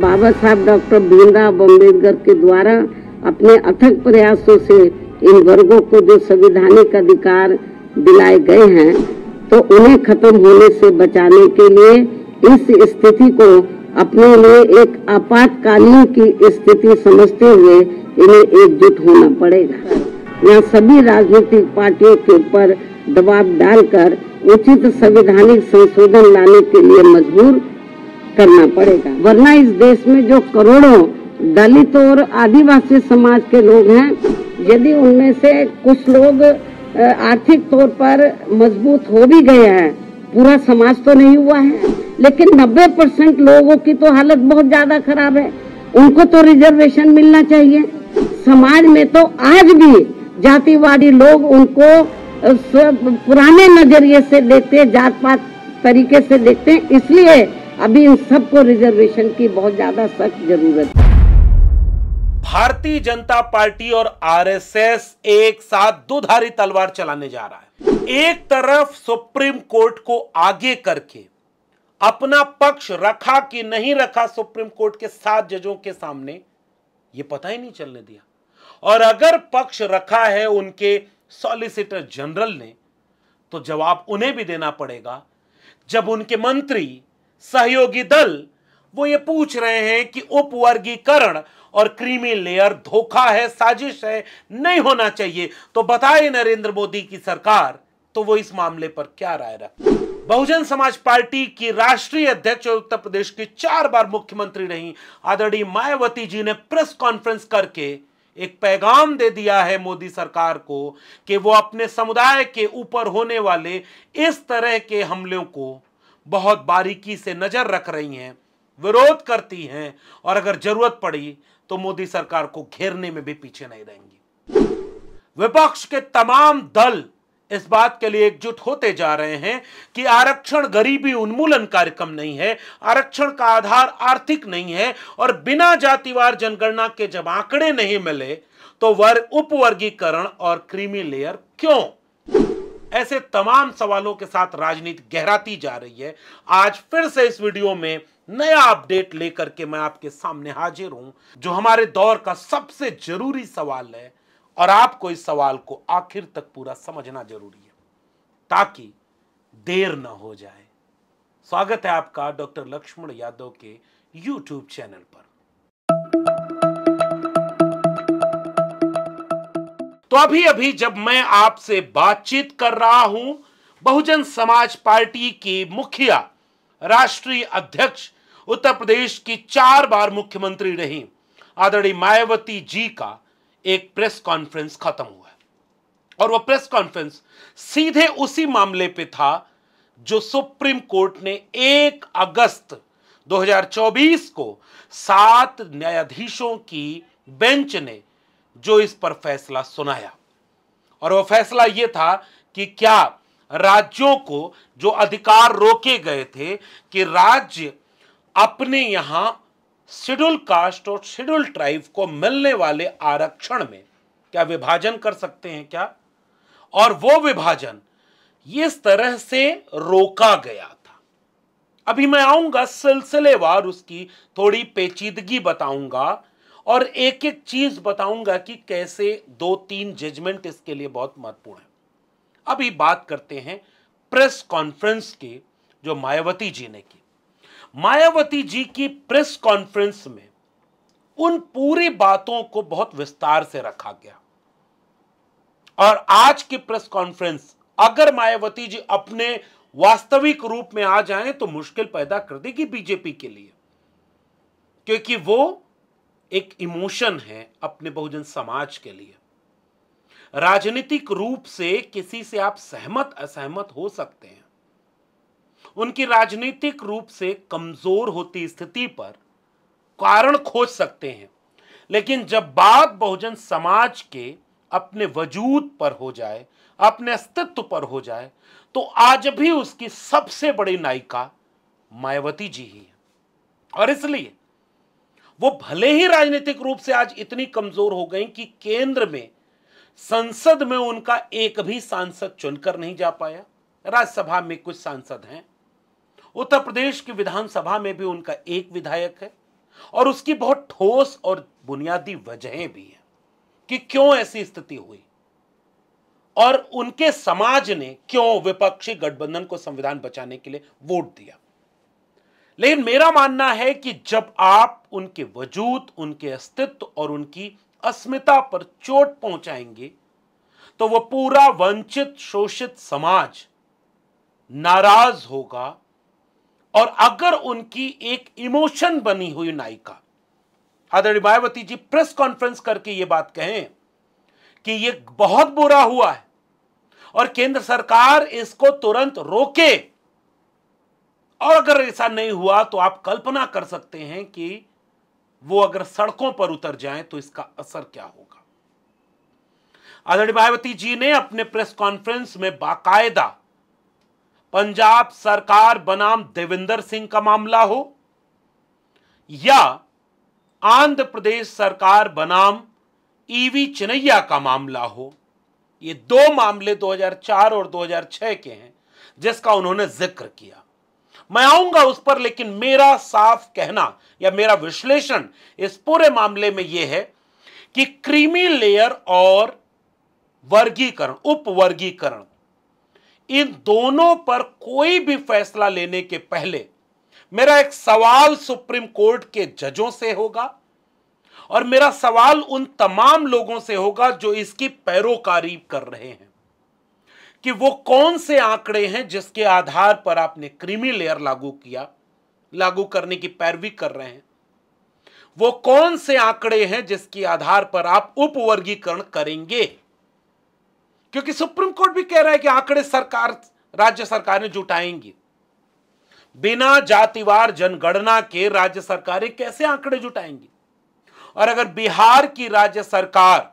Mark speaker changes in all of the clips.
Speaker 1: बाबा साहब डॉक्टर भीमराव अम्बेडकर के द्वारा अपने अथक प्रयासों से इन वर्गों को जो संविधानिक अधिकार दिलाए गए हैं तो उन्हें खत्म होने से बचाने के लिए इस स्थिति को अपने लिए एक आपातकालीन की स्थिति समझते हुए इन्हें एकजुट होना पड़ेगा यहाँ सभी राजनीतिक पार्टियों के ऊपर दबाव डालकर उचित संवैधानिक संशोधन लाने के लिए मजबूर करना पड़ेगा वरना इस देश में जो करोड़ों दलित और आदिवासी समाज के लोग हैं यदि उनमें से कुछ लोग आर्थिक तौर पर मजबूत हो भी गए हैं पूरा समाज तो नहीं हुआ है लेकिन 90 परसेंट लोगों की तो हालत बहुत ज्यादा खराब है उनको तो रिजर्वेशन मिलना चाहिए समाज में तो आज भी जातिवादी लोग उनको पुराने नजरिए से देखते जात पात तरीके से देखते हैं इसलिए अभी इन सबको रिजर्वेशन की बहुत ज्यादा सख्त जरूरत है
Speaker 2: भारतीय जनता पार्टी और आरएसएस एक साथ दुधारी तलवार चलाने जा रहा है एक तरफ सुप्रीम कोर्ट को आगे करके अपना पक्ष रखा कि नहीं रखा सुप्रीम कोर्ट के सात जजों के सामने यह पता ही नहीं चलने दिया और अगर पक्ष रखा है उनके सॉलिसिटर जनरल ने तो जवाब उन्हें भी देना पड़ेगा जब उनके मंत्री सहयोगी दल वो ये पूछ रहे हैं कि उपवर्गीकरण और क्रीमी लेयर धोखा है साजिश है नहीं होना चाहिए तो बताए नरेंद्र मोदी की सरकार तो वो इस मामले पर क्या राय रख बहुजन समाज पार्टी की राष्ट्रीय अध्यक्ष और उत्तर प्रदेश की चार बार मुख्यमंत्री रही आदरणीय मायावती जी ने प्रेस कॉन्फ्रेंस करके एक पैगाम दे दिया है मोदी सरकार को कि वो अपने समुदाय के ऊपर होने वाले इस तरह के हमलों को बहुत बारीकी से नज़र रख रही हैं विरोध करती हैं और अगर जरूरत पड़ी तो मोदी सरकार को घेरने में भी पीछे नहीं रहेंगी विपक्ष के तमाम दल इस बात के लिए एकजुट होते जा रहे हैं कि आरक्षण गरीबी उन्मूलन कार्यक्रम नहीं है आरक्षण का आधार आर्थिक नहीं है और बिना जातिवार जनगणना के जब आंकड़े नहीं मिले तो वर्ग उपवर्गीकरण और क्रीमी लेयर क्यों ऐसे तमाम सवालों के साथ राजनीति गहराती जा रही है आज फिर से इस वीडियो में नया अपडेट लेकर के मैं आपके सामने हाजिर हूं जो हमारे दौर का सबसे जरूरी सवाल है और आपको इस सवाल को आखिर तक पूरा समझना जरूरी है ताकि देर ना हो जाए स्वागत है आपका डॉक्टर लक्ष्मण यादव के यूट्यूब चैनल पर तो अभी अभी जब मैं आपसे बातचीत कर रहा हूं बहुजन समाज पार्टी की मुखिया राष्ट्रीय अध्यक्ष उत्तर प्रदेश की चार बार मुख्यमंत्री रही आदरणीय मायावती जी का एक प्रेस कॉन्फ्रेंस खत्म हुआ और वह प्रेस कॉन्फ्रेंस सीधे उसी मामले पे था जो सुप्रीम कोर्ट ने 1 अगस्त 2024 को सात न्यायाधीशों की बेंच ने जो इस पर फैसला सुनाया और वह फैसला यह था कि क्या राज्यों को जो अधिकार रोके गए थे कि राज्य अपने यहां शेड्यूल कास्ट और शेड्यूल ट्राइब को मिलने वाले आरक्षण में क्या विभाजन कर सकते हैं क्या और वो विभाजन इस तरह से रोका गया था अभी मैं आऊंगा सिलसिलेवार उसकी थोड़ी पेचीदगी बताऊंगा और एक एक चीज बताऊंगा कि कैसे दो तीन जजमेंट इसके लिए बहुत महत्वपूर्ण है अभी बात करते हैं प्रेस कॉन्फ्रेंस की जो मायावती जी ने की मायावती जी की प्रेस कॉन्फ्रेंस में उन पूरी बातों को बहुत विस्तार से रखा गया और आज की प्रेस कॉन्फ्रेंस अगर मायावती जी अपने वास्तविक रूप में आ जाएं तो मुश्किल पैदा कर देगी बीजेपी के लिए क्योंकि वो एक इमोशन है अपने बहुजन समाज के लिए राजनीतिक रूप से किसी से आप सहमत असहमत हो सकते हैं उनकी राजनीतिक रूप से कमजोर होती स्थिति पर कारण खोज सकते हैं लेकिन जब बात बहुजन समाज के अपने वजूद पर हो जाए अपने अस्तित्व पर हो जाए तो आज भी उसकी सबसे बड़ी नायिका मायावती जी ही है और इसलिए वो भले ही राजनीतिक रूप से आज इतनी कमजोर हो गई कि केंद्र में संसद में उनका एक भी सांसद चुनकर नहीं जा पाया राज्यसभा में कुछ सांसद हैं उत्तर प्रदेश की विधानसभा में भी उनका एक विधायक है और उसकी बहुत ठोस और बुनियादी वजहें भी हैं कि क्यों ऐसी स्थिति हुई और उनके समाज ने क्यों विपक्षी गठबंधन को संविधान बचाने के लिए वोट दिया लेकिन मेरा मानना है कि जब आप उनके वजूद उनके अस्तित्व और उनकी अस्मिता पर चोट पहुंचाएंगे तो वह पूरा वंचित शोषित समाज नाराज होगा और अगर उनकी एक इमोशन बनी हुई नायिका आदरणीय मायावती जी प्रेस कॉन्फ्रेंस करके ये बात कहें कि यह बहुत बुरा हुआ है और केंद्र सरकार इसको तुरंत रोके और अगर ऐसा नहीं हुआ तो आप कल्पना कर सकते हैं कि वो अगर सड़कों पर उतर जाएं तो इसका असर क्या होगा आदरणीय मायावती जी ने अपने प्रेस कॉन्फ्रेंस में बाकायदा पंजाब सरकार बनाम देवेंद्र सिंह का मामला हो या आंध्र प्रदेश सरकार बनाम ईवी चिनैया का मामला हो ये दो मामले 2004 और 2006 के हैं जिसका उन्होंने जिक्र किया मैं आऊंगा उस पर लेकिन मेरा साफ कहना या मेरा विश्लेषण इस पूरे मामले में यह है कि क्रीमी लेयर और वर्गीकरण उपवर्गीकरण इन दोनों पर कोई भी फैसला लेने के पहले मेरा एक सवाल सुप्रीम कोर्ट के जजों से होगा और मेरा सवाल उन तमाम लोगों से होगा जो इसकी पैरोकारी कर रहे हैं कि वो कौन से आंकड़े हैं जिसके आधार पर आपने क्रीमी लेयर लागू किया लागू करने की पैरवी कर रहे हैं वो कौन से आंकड़े हैं जिसके आधार पर आप उपवर्गीकरण करेंगे क्योंकि सुप्रीम कोर्ट भी कह रहा है कि आंकड़े सरकार राज्य सरकारें जुटाएंगी बिना जातिवार जनगणना के राज्य सरकारें कैसे आंकड़े जुटाएंगी और अगर बिहार की राज्य सरकार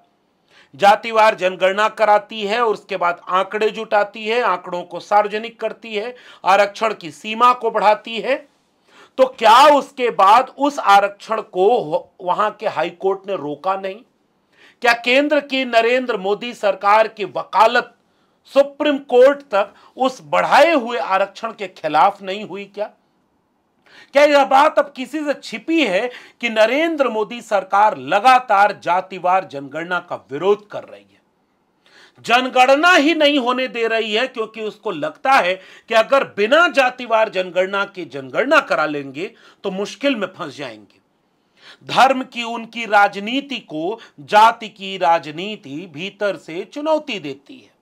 Speaker 2: जातिवार जनगणना कराती है और उसके बाद आंकड़े जुटाती है आंकड़ों को सार्वजनिक करती है आरक्षण की सीमा को बढ़ाती है तो क्या उसके बाद उस आरक्षण को वहां के हाईकोर्ट ने रोका नहीं क्या केंद्र की नरेंद्र मोदी सरकार की वकालत सुप्रीम कोर्ट तक उस बढ़ाए हुए आरक्षण के खिलाफ नहीं हुई क्या क्या यह बात अब किसी से छिपी है कि नरेंद्र मोदी सरकार लगातार जातिवार जनगणना का विरोध कर रही है जनगणना ही नहीं होने दे रही है क्योंकि उसको लगता है कि अगर बिना जातिवार जनगणना की जनगणना करा लेंगे तो मुश्किल में फंस जाएंगे धर्म की उनकी राजनीति को जाति की राजनीति भीतर से चुनौती देती है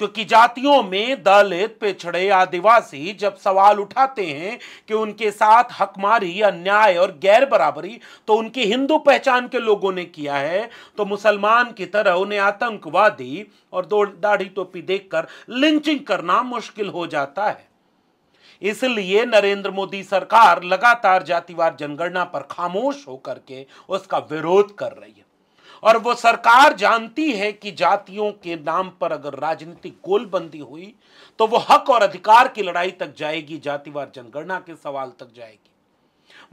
Speaker 2: क्योंकि जातियों में दलित पिछड़े आदिवासी जब सवाल उठाते हैं कि उनके साथ हकमारी अन्याय और गैर बराबरी तो उनकी हिंदू पहचान के लोगों ने किया है तो मुसलमान की तरह उन्हें आतंकवादी और दो दाढ़ी टोपी देखकर लिंचिंग करना मुश्किल हो जाता है इसलिए नरेंद्र मोदी सरकार लगातार जातिवाद जनगणना पर खामोश होकर के उसका विरोध कर रही है और वो सरकार जानती है कि जातियों के नाम पर अगर राजनीतिक गोलबंदी हुई तो वो हक और अधिकार की लड़ाई तक जाएगी जातिवार जनगणना के सवाल तक जाएगी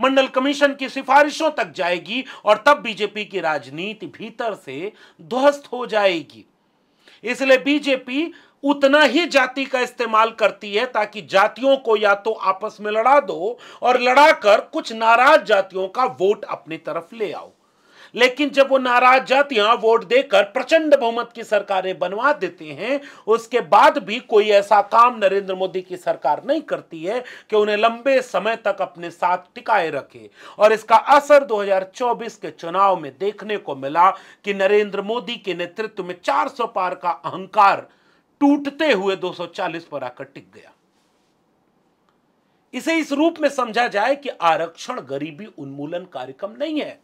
Speaker 2: मंडल कमीशन की सिफारिशों तक जाएगी और तब बीजेपी की राजनीति भीतर से ध्वस्त हो जाएगी इसलिए बीजेपी उतना ही जाति का इस्तेमाल करती है ताकि जातियों को या तो आपस में लड़ा दो और लड़ाकर कुछ नाराज जातियों का वोट अपनी तरफ ले आओ लेकिन जब वो नाराज जातियां वोट देकर प्रचंड बहुमत की सरकारें बनवा देते हैं उसके बाद भी कोई ऐसा काम नरेंद्र मोदी की सरकार नहीं करती है कि उन्हें लंबे समय तक अपने साथ टिकाए रखे और इसका असर 2024 के चुनाव में देखने को मिला कि नरेंद्र मोदी के नेतृत्व में चार पार का अहंकार टूटते हुए दो पर आकर टिक गया इसे इस रूप में समझा जाए कि आरक्षण गरीबी उन्मूलन कार्यक्रम नहीं है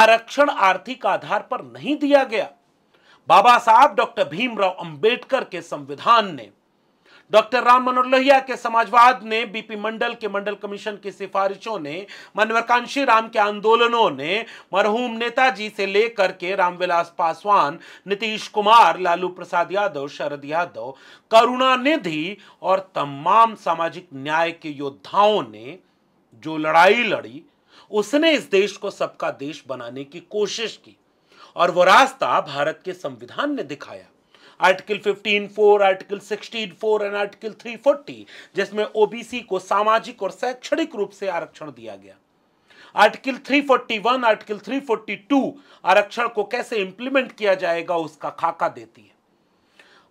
Speaker 2: आरक्षण आर्थिक आधार पर नहीं दिया गया बाबा साहब डॉक्टर भीमराव अंबेडकर के संविधान ने डॉक्टर राम मनोहर लोहिया के समाजवाद ने बीपी मंडल के मंडल कमीशन की सिफारिशों ने मनवरकांशी राम के आंदोलनों ने मरहूम नेताजी से लेकर के रामविलास पासवान नीतीश कुमार लालू प्रसाद यादव शरद यादव करुणानिधि और तमाम सामाजिक न्याय के योद्धाओं ने जो लड़ाई लड़ी उसने इस देश को सबका देश बनाने की कोशिश की और वो रास्ता भारत के संविधान ने दिखाया article 15 four article 16 four and article 340 जिसमें ओबीसी को सामाजिक और शैक्षणिक रूप से आरक्षण दिया गया आर्टिकल 341 आर्टिकल 342 आरक्षण को कैसे इंप्लीमेंट किया जाएगा उसका खाका देती है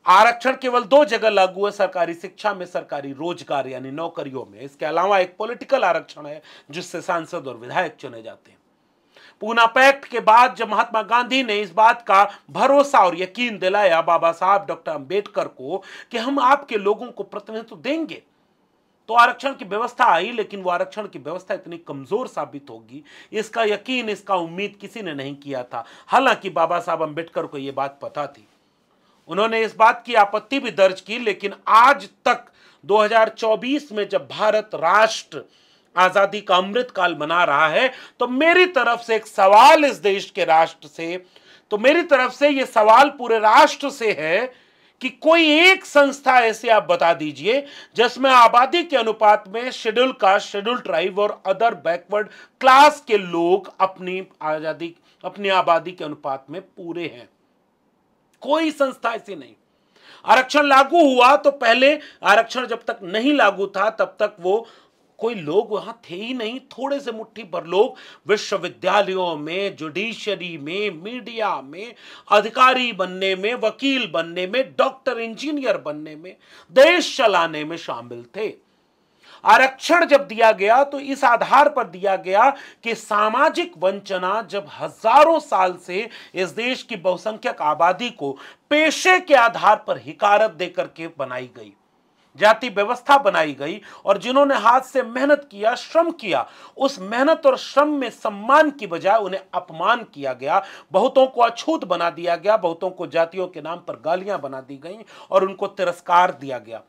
Speaker 2: आरक्षण केवल दो जगह लागू है सरकारी शिक्षा में सरकारी रोजगार यानी नौकरियों में इसके अलावा एक पॉलिटिकल आरक्षण है जिससे सांसद और विधायक चुने जाते हैं पूना पैक्ट के बाद जब महात्मा गांधी ने इस बात का भरोसा और यकीन दिलाया बाबा साहब डॉक्टर अंबेडकर को कि हम आपके लोगों को प्रतिनिधित्व देंगे तो आरक्षण की व्यवस्था आई लेकिन वो आरक्षण की व्यवस्था इतनी कमजोर साबित होगी इसका यकीन इसका उम्मीद किसी ने नहीं किया था हालांकि बाबा साहब अंबेडकर को ये बात पता थी उन्होंने इस बात की आपत्ति भी दर्ज की लेकिन आज तक 2024 में जब भारत राष्ट्र आजादी का अमृत काल मना रहा है तो मेरी तरफ से एक सवाल इस देश के राष्ट्र से तो मेरी तरफ से यह सवाल पूरे राष्ट्र से है कि कोई एक संस्था ऐसे आप बता दीजिए जिसमें आबादी के अनुपात में शेड्यूल कास्ट शेड्यूल ट्राइब और अदर बैकवर्ड क्लास के लोग अपनी आजादी अपनी आबादी के अनुपात में पूरे हैं कोई संस्था ऐसी नहीं आरक्षण लागू हुआ तो पहले आरक्षण जब तक नहीं लागू था तब तक वो कोई लोग वहां थे ही नहीं थोड़े से मुट्ठी भर लोग विश्वविद्यालयों में जुडिशरी में मीडिया में अधिकारी बनने में वकील बनने में डॉक्टर इंजीनियर बनने में देश चलाने में शामिल थे आरक्षण जब दिया गया तो इस आधार पर दिया गया कि सामाजिक वंचना जब हजारों साल से इस देश की बहुसंख्यक आबादी को पेशे के आधार पर हिकारत देकर के बनाई गई जाति व्यवस्था बनाई गई और जिन्होंने हाथ से मेहनत किया श्रम किया उस मेहनत और श्रम में सम्मान की बजाय उन्हें अपमान किया गया बहुतों को अछूत बना दिया गया बहुतों को जातियों के नाम पर गालियां बना दी गई और उनको तिरस्कार दिया गया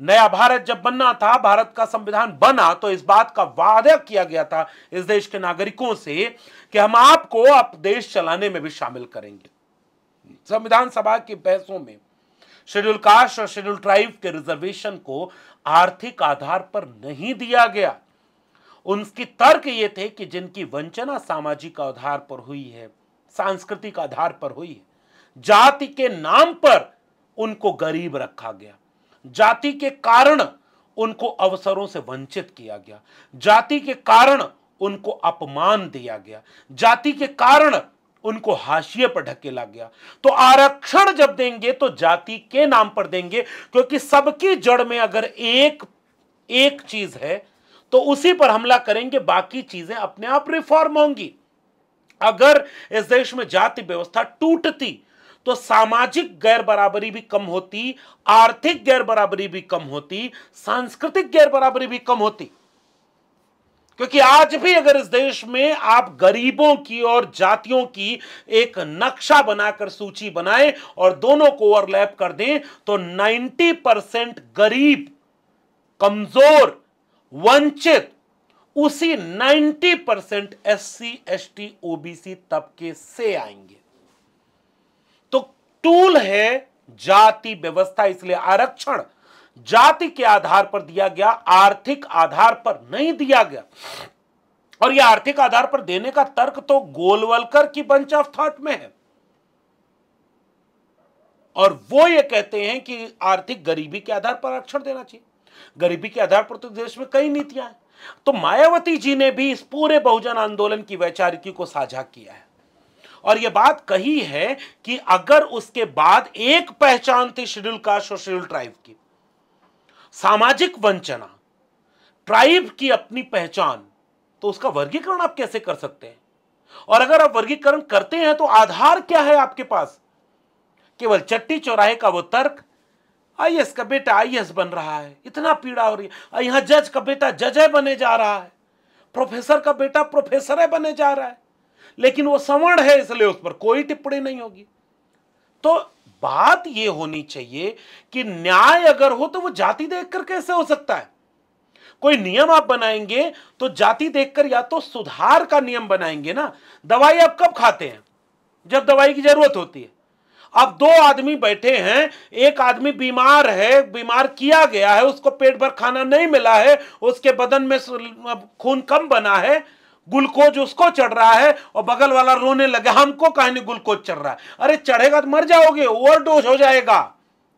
Speaker 2: नया भारत जब बनना था भारत का संविधान बना तो इस बात का वादा किया गया था इस देश के नागरिकों से कि हम आपको आप देश चलाने में भी शामिल करेंगे संविधान सभा की बहसों में शेड्यूल कास्ट और शेड्यूल ट्राइब के रिजर्वेशन को आर्थिक आधार पर नहीं दिया गया उनकी तर्क ये थे कि जिनकी वंचना सामाजिक आधार पर हुई है सांस्कृतिक आधार पर हुई है जाति के नाम पर उनको गरीब रखा गया जाति के कारण उनको अवसरों से वंचित किया गया जाति के कारण उनको अपमान दिया गया जाति के कारण उनको हाशिए पर ढकेला गया तो आरक्षण जब देंगे तो जाति के नाम पर देंगे क्योंकि सबकी जड़ में अगर एक एक चीज है तो उसी पर हमला करेंगे बाकी चीजें अपने आप रिफॉर्म होंगी अगर इस देश में जाति व्यवस्था टूटती तो सामाजिक गैर बराबरी भी कम होती आर्थिक गैर बराबरी भी कम होती सांस्कृतिक गैर बराबरी भी कम होती क्योंकि आज भी अगर इस देश में आप गरीबों की और जातियों की एक नक्शा बनाकर सूची बनाएं और दोनों को ओवरलैप कर दें तो 90 परसेंट गरीब कमजोर वंचित उसी 90 percent S C S T OBC तबके से आएंगे टूल है जाति व्यवस्था इसलिए आरक्षण जाति के आधार पर दिया गया आर्थिक आधार पर नहीं दिया गया और यह आर्थिक आधार पर देने का तर्क तो गोलवलकर की बंच ऑफ थॉट में है और वो ये कहते हैं कि आर्थिक गरीबी के आधार पर आरक्षण देना चाहिए गरीबी के आधार पर तो देश में कई नीतियां हैं तो मायावती जी ने भी इस पूरे बहुजन आंदोलन की वैचारिकी को साझा किया है और यह बात कही है कि अगर उसके बाद एक पहचान थी शेड्यूल कास्ट और शेड्यूल ट्राइब की सामाजिक वंचना ट्राइब की अपनी पहचान तो उसका वर्गीकरण आप कैसे कर सकते हैं और अगर आप वर्गीकरण करते हैं तो आधार क्या है आपके पास केवल चट्टी चौराहे का वो तर्क आईएस का बेटा आईएस बन रहा है इतना पीड़ा हो रही है यहां जज का बेटा जज है बने जा रहा है प्रोफेसर का बेटा प्रोफेसर है बने जा रहा है लेकिन वो सवर्ण है इसलिए उस पर कोई टिप्पणी नहीं होगी तो बात यह होनी चाहिए कि न्याय अगर हो तो वो जाति देखकर कैसे हो सकता है कोई नियम आप बनाएंगे तो जाति देखकर या तो सुधार का नियम बनाएंगे ना दवाई आप कब खाते हैं जब दवाई की जरूरत होती है अब दो आदमी बैठे हैं एक आदमी बीमार है बीमार किया गया है उसको पेट भर खाना नहीं मिला है उसके बदन में खून कम बना है ग्लूकोज उसको चढ़ रहा है और बगल वाला रोने लगे हमको कहने ग्लूकोज चढ़ रहा है अरे चढ़ेगा तो मर जाओगे ओवरडोज हो जाएगा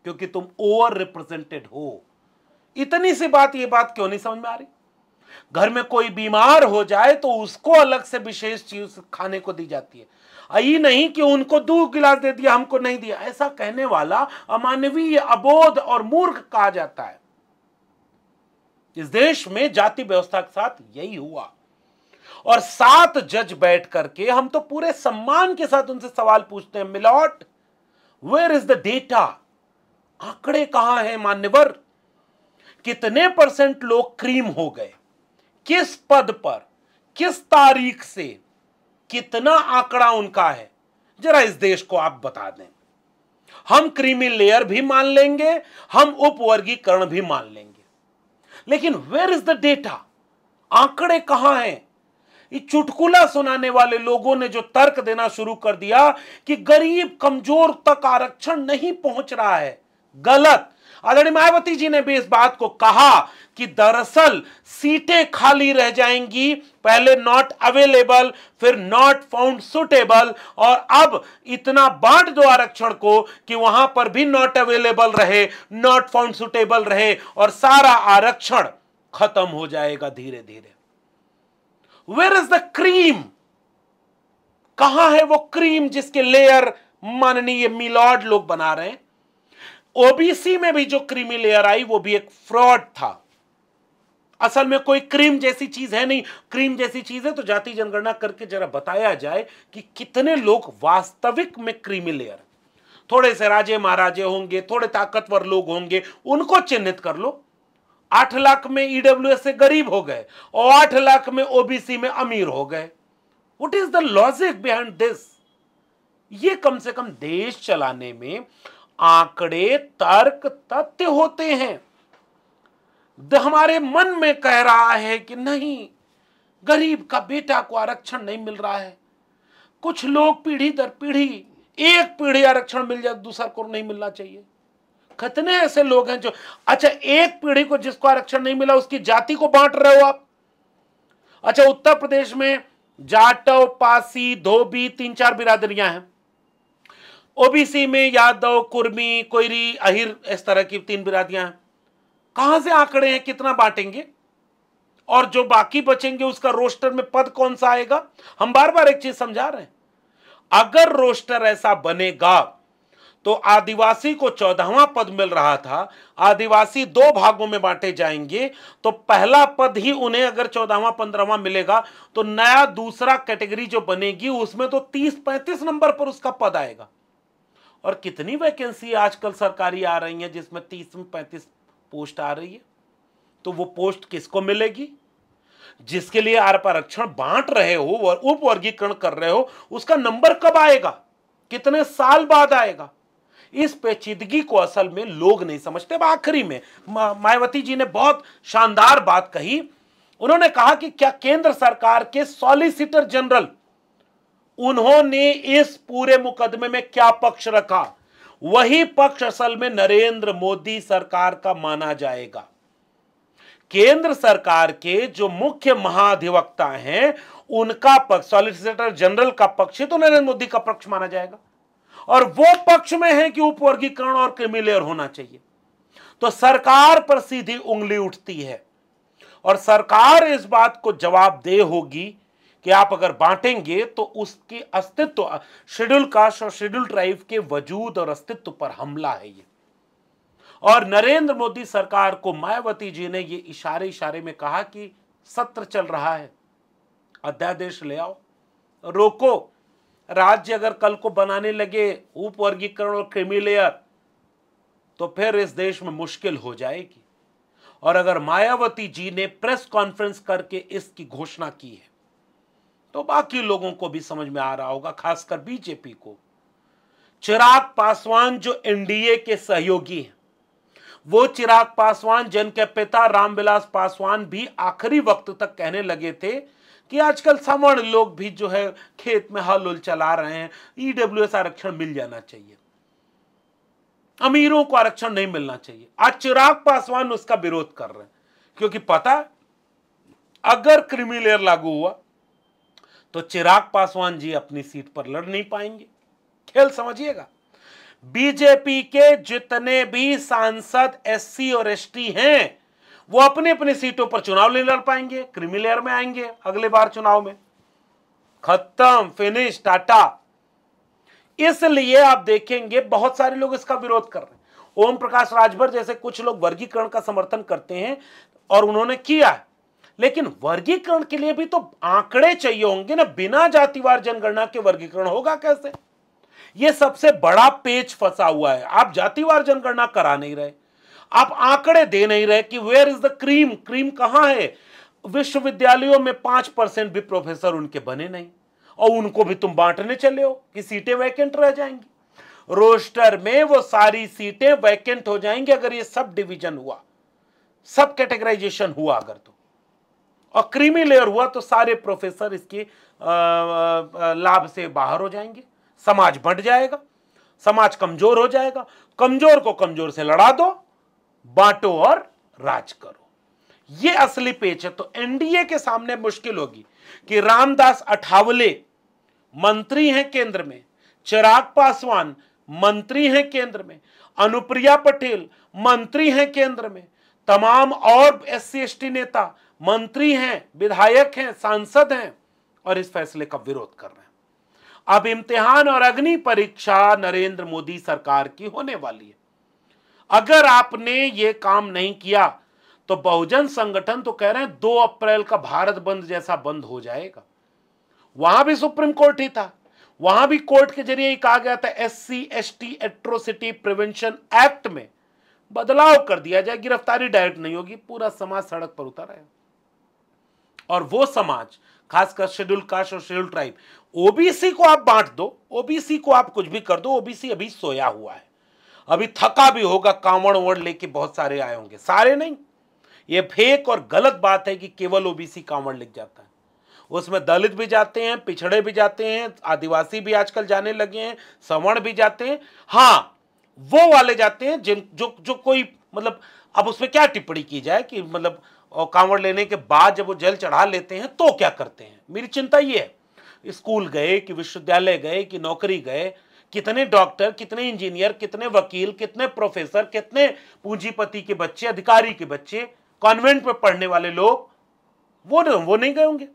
Speaker 2: क्योंकि तुम ओवर रिप्रेजेंटेड हो इतनी सी बात ये बात क्यों नहीं समझ में आ रही घर में कोई बीमार हो जाए तो उसको अलग से विशेष चीज खाने को दी जाती है आई नहीं कि उनको दो गिलास दे दिया हमको नहीं दिया ऐसा कहने वाला अमानवीय अबोध और मूर्ख कहा जाता है इस देश में जाति व्यवस्था के साथ यही हुआ और सात जज बैठ करके हम तो पूरे सम्मान के साथ उनसे सवाल पूछते हैं milord where is the data आंकड़े कहां हैं मान्यवर कितने परसेंट लोग क्रीम हो गए किस पद पर किस तारीख से कितना आंकड़ा उनका है जरा इस देश को आप बता दें हम क्रीमी लेयर भी मान लेंगे हम उपवर्गीकरण भी मान लेंगे लेकिन वेयर इज द डेटा आंकड़े कहां हैं चुटकुला सुनाने वाले लोगों ने जो तर्क देना शुरू कर दिया कि गरीब कमजोर तक आरक्षण नहीं पहुंच रहा है गलत आदरणीय मायावती जी ने भी इस बात को कहा कि दरअसल सीटें खाली रह जाएंगी पहले नॉट अवेलेबल फिर नॉट फाउंड सुटेबल और अब इतना बांट दो आरक्षण को कि वहां पर भी नॉट अवेलेबल रहे नॉट फाउंड सुटेबल रहे और सारा आरक्षण खत्म हो जाएगा धीरे धीरे वेयर इज द क्रीम कहां है वो क्रीम जिसके लेयर माननीय मिलॉर्ड लोग बना रहे हैं ओबीसी में भी जो क्रीमी लेयर आई वो भी एक फ्रॉड था असल में कोई क्रीम जैसी चीज है नहीं क्रीम जैसी चीज है तो जाति जनगणना करके जरा बताया जाए कि कितने लोग वास्तविक में क्रीमी लेयर थोड़े से राजे महाराजे होंगे थोड़े ताकतवर लोग होंगे उनको चिन्हित कर लो आठ लाख में ईडब्ल्यू e से गरीब हो गए और आठ लाख में ओबीसी में अमीर हो गए what is the logic behind this ये कम से कम देश चलाने में आंकड़े तर्क तथ्य होते हैं हमारे मन में कह रहा है कि नहीं गरीब का बेटा को आरक्षण नहीं मिल रहा है कुछ लोग पीढ़ी दर पीढ़ी एक पीढ़ी आरक्षण मिल जाए तो दूसरा को नहीं मिलना चाहिए कितने ऐसे लोग हैं जो अच्छा एक पीढ़ी को जिसको आरक्षण नहीं मिला उसकी जाति को बांट रहे हो आप अच्छा उत्तर प्रदेश में जाटव पासी धोबी तीन चार बिरादरियां हैं ओबीसी में यादव कुर्मी कोयरी अहिर इस तरह की तीन बिरादरियां हैं कहां से आंकड़े हैं कितना बांटेंगे और जो बाकी बचेंगे उसका रोस्टर में पद कौन सा आएगा हम बार बार एक चीज समझा रहे हैं अगर रोस्टर ऐसा बनेगा तो आदिवासी को चौदहवा पद मिल रहा था आदिवासी दो भागों में बांटे जाएंगे तो पहला पद ही उन्हें अगर चौदहवा पंद्रहवा मिलेगा तो नया दूसरा कैटेगरी जो बनेगी उसमें तो तीस पैंतीस नंबर पर उसका पद आएगा और कितनी वैकेंसी आजकल सरकारी आ रही है जिसमें तीस में पैंतीस पोस्ट आ रही है तो वो पोस्ट किसको मिलेगी जिसके लिए आप आरक्षण बांट रहे हो और उपवर्गीकरण कर रहे हो उसका नंबर कब आएगा कितने साल बाद आएगा इस पेचीदगी को असल में लोग नहीं समझते आखिरी में मायावती जी ने बहुत शानदार बात कही उन्होंने कहा कि क्या केंद्र सरकार के सॉलिसिटर जनरल उन्होंने इस पूरे मुकदमे में क्या पक्ष रखा वही पक्ष असल में नरेंद्र मोदी सरकार का माना जाएगा केंद्र सरकार के जो मुख्य महाधिवक्ता हैं उनका पक्ष सॉलिसिटर जनरल का पक्ष तो नरेंद्र मोदी का पक्ष माना जाएगा और वो पक्ष में है कि उपवर्गीकरण और क्रिमिलेयर होना चाहिए तो सरकार पर सीधी उंगली उठती है और सरकार इस बात को जवाब दे होगी कि आप अगर बांटेंगे तो उसके अस्तित्व शेड्यूल कास्ट और शेड्यूल ट्राइब के वजूद और अस्तित्व पर हमला है ये और नरेंद्र मोदी सरकार को मायावती जी ने ये इशारे इशारे में कहा कि सत्र चल रहा है अध्यादेश ले आओ रोको राज्य अगर कल को बनाने लगे उप वर्गीकरण और क्रिमिलेयर तो फिर इस देश में मुश्किल हो जाएगी और अगर मायावती जी ने प्रेस कॉन्फ्रेंस करके इसकी घोषणा की है तो बाकी लोगों को भी समझ में आ रहा होगा खासकर बीजेपी को चिराग पासवान जो एनडीए के सहयोगी हैं वो चिराग पासवान जिनके पिता रामविलास पासवान भी आखिरी वक्त तक कहने लगे थे कि आजकल सवर्ण लोग भी जो है खेत में हल उल चला रहे हैं ईडब्ल्यूएस e आरक्षण मिल जाना चाहिए अमीरों को आरक्षण नहीं मिलना चाहिए आज चिराग पासवान उसका विरोध कर रहे हैं क्योंकि पता अगर क्रिमी लागू हुआ तो चिराग पासवान जी अपनी सीट पर लड़ नहीं पाएंगे खेल समझिएगा बीजेपी के जितने भी सांसद एससी और एसटी हैं वो अपने अपने सीटों पर चुनाव नहीं लड़ पाएंगे क्रिमिलेयर में आएंगे अगले बार चुनाव में खत्म फिनिश टाटा इसलिए आप देखेंगे बहुत सारे लोग इसका विरोध कर रहे हैं ओम प्रकाश राजभर जैसे कुछ लोग वर्गीकरण का समर्थन करते हैं और उन्होंने किया है लेकिन वर्गीकरण के लिए भी तो आंकड़े चाहिए होंगे ना बिना जातिवार जनगणना के वर्गीकरण होगा कैसे यह सबसे बड़ा पेच फंसा हुआ है आप जातिवार जनगणना करा नहीं रहे आप आंकड़े दे नहीं रहे कि where is the cream cream कहां है विश्वविद्यालयों में पांच परसेंट भी प्रोफेसर उनके बने नहीं और उनको भी तुम बांटने चले हो कि सीटें वैकेंट रह जाएंगी रोस्टर में वो सारी सीटें वैकेंट हो जाएंगी अगर ये सब डिवीजन हुआ सब कैटेगराइजेशन हुआ अगर तो और क्रीमी लेयर हुआ तो सारे प्रोफेसर इसके लाभ से बाहर हो जाएंगे समाज बढ़ जाएगा समाज कमजोर हो जाएगा कमजोर को कमजोर से लड़ा दो बांटो और राज करो ये असली पेच है तो एनडीए के सामने मुश्किल होगी कि रामदास अठावले मंत्री हैं केंद्र में चिराग पासवान मंत्री हैं केंद्र में अनुप्रिया पटेल मंत्री हैं केंद्र में तमाम और एस सी नेता मंत्री हैं विधायक हैं सांसद हैं और इस फैसले का विरोध कर रहे हैं अब इम्तिहान और अग्नि परीक्षा नरेंद्र मोदी सरकार की होने वाली है अगर आपने ये काम नहीं किया तो बहुजन संगठन तो कह रहे हैं दो अप्रैल का भारत बंद जैसा बंद हो जाएगा वहां भी सुप्रीम कोर्ट ही था वहां भी कोर्ट के जरिए ही कहा गया था S C S T atrocity prevention act में बदलाव कर दिया जाए गिरफ्तारी डायरेक्ट नहीं होगी पूरा समाज सड़क पर उतर है और वो समाज खासकर शेड्यूल कास्ट और शेड्यूल ट्राइब ओबीसी को आप बांट दो ओबीसी को आप कुछ भी कर दो ओबीसी अभी सोया हुआ है अभी थका भी होगा कांवड़ वड़ लेके बहुत सारे आए होंगे सारे नहीं ये फेक और गलत बात है कि केवल ओबीसी कांवड़ लिख जाता है उसमें दलित भी जाते हैं पिछड़े भी जाते हैं आदिवासी भी आजकल जाने लगे हैं सवर्ण भी जाते हैं हाँ वो वाले जाते हैं जिन जो जो कोई मतलब अब उसमें क्या टिप्पणी की जाए कि मतलब कांवड़ लेने के बाद जब वो जल चढ़ा लेते हैं तो क्या करते हैं मेरी चिंता ये है स्कूल गए कि विश्वविद्यालय गए कि नौकरी गए कितने डॉक्टर कितने इंजीनियर कितने वकील कितने प्रोफेसर कितने पूंजीपति के बच्चे अधिकारी के बच्चे कॉन्वेंट में पढ़ने वाले लोग वो वो नहीं गए होंगे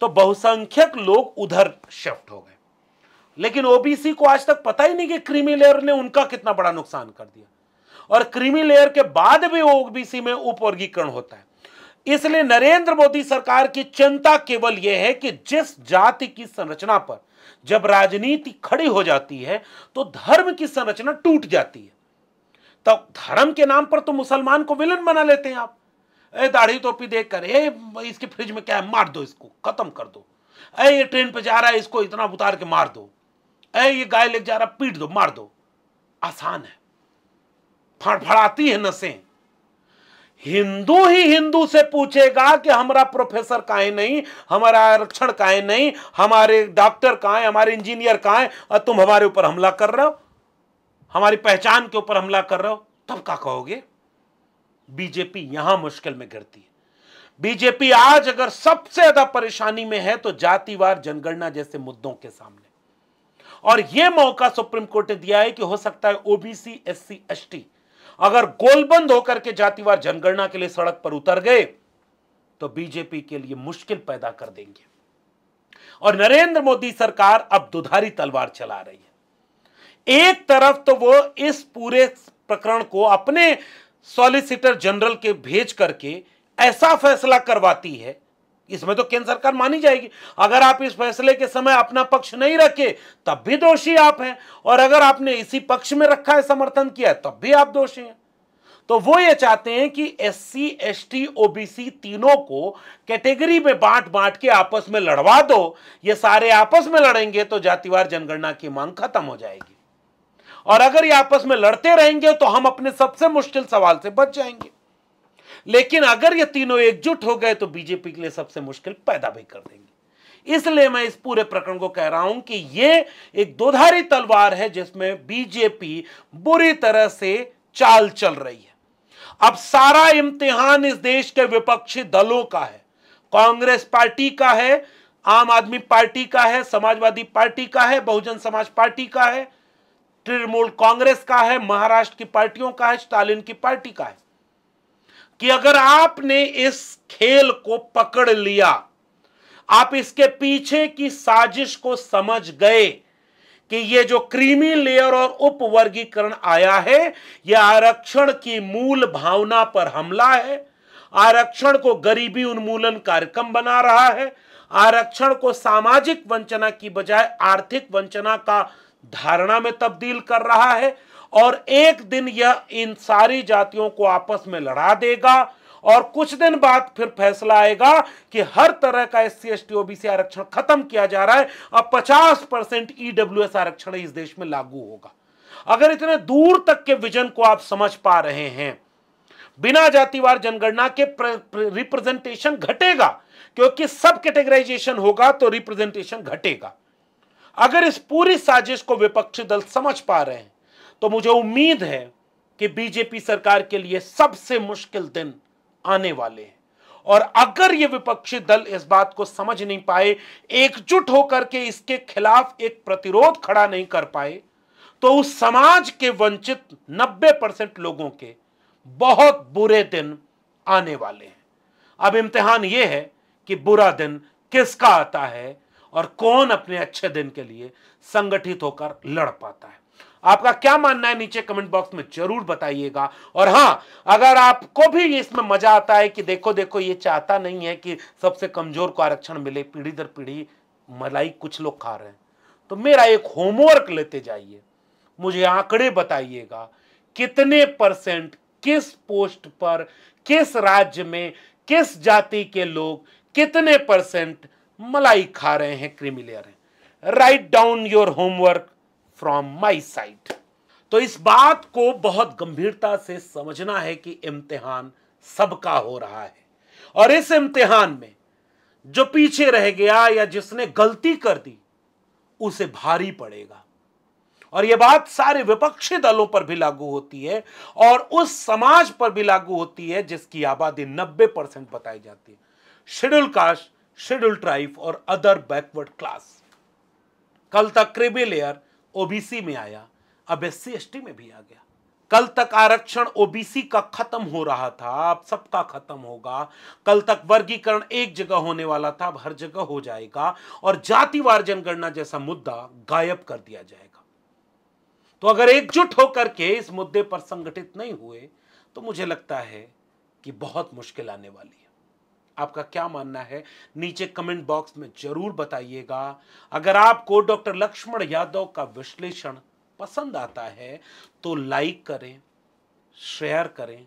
Speaker 2: तो बहुसंख्यक लोग उधर शिफ्ट हो गए लेकिन ओबीसी को आज तक पता ही नहीं कि क्रीमी लेयर ने उनका कितना बड़ा नुकसान कर दिया और क्रीमी लेयर के बाद भी ओबीसी में उपवर्गीकरण होता है इसलिए नरेंद्र मोदी सरकार की चिंता केवल यह है कि जिस जाति की संरचना पर जब राजनीति खड़ी हो जाती है तो धर्म की संरचना टूट जाती है तब तो धर्म के नाम पर तो मुसलमान को विलन बना लेते हैं आप ए दाढ़ी टोपी देख कर ए इसके फ्रिज में क्या है मार दो इसको खत्म कर दो ए ये ट्रेन पे जा रहा है इसको इतना उतार के मार दो ए ये गाय लेके जा रहा पीट दो मार दो आसान है फड़फड़ाती है नसें हिंदू ही हिंदू से पूछेगा कि हमारा प्रोफेसर काहे नहीं हमारा आरक्षण काहे नहीं हमारे डॉक्टर कहाँ हमारे इंजीनियर कहाँ और तुम हमारे ऊपर हमला कर रहे हो हमारी पहचान के ऊपर हमला कर रहे हो तब क्या कहोगे बीजेपी यहां मुश्किल में गिरती है बीजेपी आज अगर सबसे ज्यादा परेशानी में है तो जातिवार जनगणना जैसे मुद्दों के सामने और यह मौका सुप्रीम कोर्ट ने दिया है कि हो सकता है ओबीसी एससी एसटी अगर गोलबंद होकर के जातिवार जनगणना के लिए सड़क पर उतर गए तो बीजेपी के लिए मुश्किल पैदा कर देंगे और नरेंद्र मोदी सरकार अब दुधारी तलवार चला रही है एक तरफ तो वो इस पूरे प्रकरण को अपने सॉलिसिटर जनरल के भेज करके ऐसा फैसला करवाती है इसमें तो केंद्र सरकार मानी जाएगी अगर आप इस फैसले के समय अपना पक्ष नहीं रखे तब भी दोषी आप हैं और अगर आपने इसी पक्ष में रखा है समर्थन किया तब भी आप दोषी हैं तो वो ये चाहते हैं कि S C S T OBC तीनों को कैटेगरी में बांट बांट के आपस में लड़वा दो ये सारे आपस में लड़ेंगे तो जातिवार जनगणना की मांग खत्म हो जाएगी और अगर ये आपस में लड़ते रहेंगे तो हम अपने सबसे मुश्किल सवाल से बच जाएंगे लेकिन अगर ये तीनों एकजुट हो गए तो बीजेपी के लिए सबसे मुश्किल पैदा भी कर देंगे इसलिए मैं इस पूरे प्रकरण को कह रहा हूं कि ये एक दोधारी तलवार है जिसमें बीजेपी बुरी तरह से चाल चल रही है अब सारा इम्तिहान इस देश के विपक्षी दलों का है कांग्रेस पार्टी का है आम आदमी पार्टी का है समाजवादी पार्टी का है बहुजन समाज पार्टी का है तृणमूल कांग्रेस का है महाराष्ट्र की पार्टियों का है स्टालिन की पार्टी का है कि अगर आपने इस खेल को पकड़ लिया आप इसके पीछे की साजिश को समझ गए कि ये जो क्रीमी लेयर और उपवर्गीकरण आया है यह आरक्षण की मूल भावना पर हमला है आरक्षण को गरीबी उन्मूलन कार्यक्रम बना रहा है आरक्षण को सामाजिक वंचना की बजाय आर्थिक वंचना का धारणा में तब्दील कर रहा है और एक दिन यह इन सारी जातियों को आपस में लड़ा देगा और कुछ दिन बाद फिर फैसला आएगा कि हर तरह का S C S T OBC आरक्षण खत्म किया जा रहा है अब 50 परसेंट ईडब्ल्यूएस e आरक्षण इस देश में लागू होगा अगर इतने दूर तक के विजन को आप समझ पा रहे हैं बिना जातिवार जनगणना के रिप्रेजेंटेशन घटेगा क्योंकि सब कैटेगराइजेशन होगा तो रिप्रेजेंटेशन घटेगा अगर इस पूरी साजिश को विपक्षी दल समझ पा रहे हैं तो मुझे उम्मीद है कि बीजेपी सरकार के लिए सबसे मुश्किल दिन आने वाले हैं और अगर ये विपक्षी दल इस बात को समझ नहीं पाए एकजुट होकर के इसके खिलाफ एक प्रतिरोध खड़ा नहीं कर पाए तो उस समाज के वंचित 90 परसेंट लोगों के बहुत बुरे दिन आने वाले हैं अब इम्तिहान यह है कि बुरा दिन किसका आता है और कौन अपने अच्छे दिन के लिए संगठित होकर लड़ पाता है आपका क्या मानना है नीचे कमेंट बॉक्स में जरूर बताइएगा और हाँ अगर आपको भी इसमें मजा आता है कि देखो देखो ये चाहता नहीं है कि सबसे कमजोर को आरक्षण मिले पीढ़ी दर पीढ़ी मलाई कुछ लोग खा रहे हैं तो मेरा एक होमवर्क लेते जाइए मुझे आंकड़े बताइएगा कितने परसेंट किस पोस्ट पर किस राज्य में किस जाति के लोग कितने परसेंट मलाई खा रहे हैं क्रिमिलियर हैं write down your homework from my side तो इस बात को बहुत गंभीरता से समझना है कि इम्तिहान सबका हो रहा है और इस इम्तिहान में जो पीछे रह गया या जिसने गलती कर दी उसे भारी पड़ेगा और यह बात सारे विपक्षी दलों पर भी लागू होती है और उस समाज पर भी लागू होती है जिसकी आबादी 90 परसेंट बताई जाती है शेड्यूल कास्ट शेड्यूल ट्राइब और अदर बैकवर्ड क्लास कल तक क्रिबी लेयर ओबीसी में आया अब एस सी में भी आ गया कल तक आरक्षण ओबीसी का खत्म हो रहा था अब सबका खत्म होगा कल तक वर्गीकरण एक जगह होने वाला था अब हर जगह हो जाएगा और जातिवार जनगणना जैसा मुद्दा गायब कर दिया जाएगा तो अगर एकजुट होकर के इस मुद्दे पर संगठित नहीं हुए तो मुझे लगता है कि बहुत मुश्किल आने वाली है आपका क्या मानना है नीचे कमेंट बॉक्स में जरूर बताइएगा अगर आपको डॉक्टर लक्ष्मण यादव का विश्लेषण पसंद आता है तो लाइक करें शेयर करें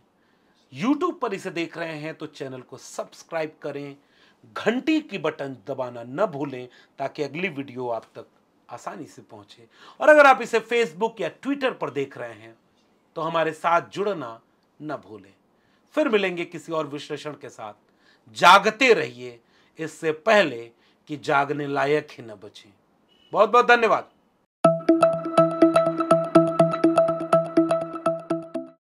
Speaker 2: यूट्यूब पर इसे देख रहे हैं तो चैनल को सब्सक्राइब करें घंटी की बटन दबाना न भूलें ताकि अगली वीडियो आप तक आसानी से पहुंचे और अगर आप इसे फेसबुक या ट्विटर पर देख रहे हैं तो हमारे साथ जुड़ना न भूलें फिर मिलेंगे किसी और विश्लेषण के साथ जागते रहिए इससे पहले कि जागने लायक ही न बचे बहुत बहुत धन्यवाद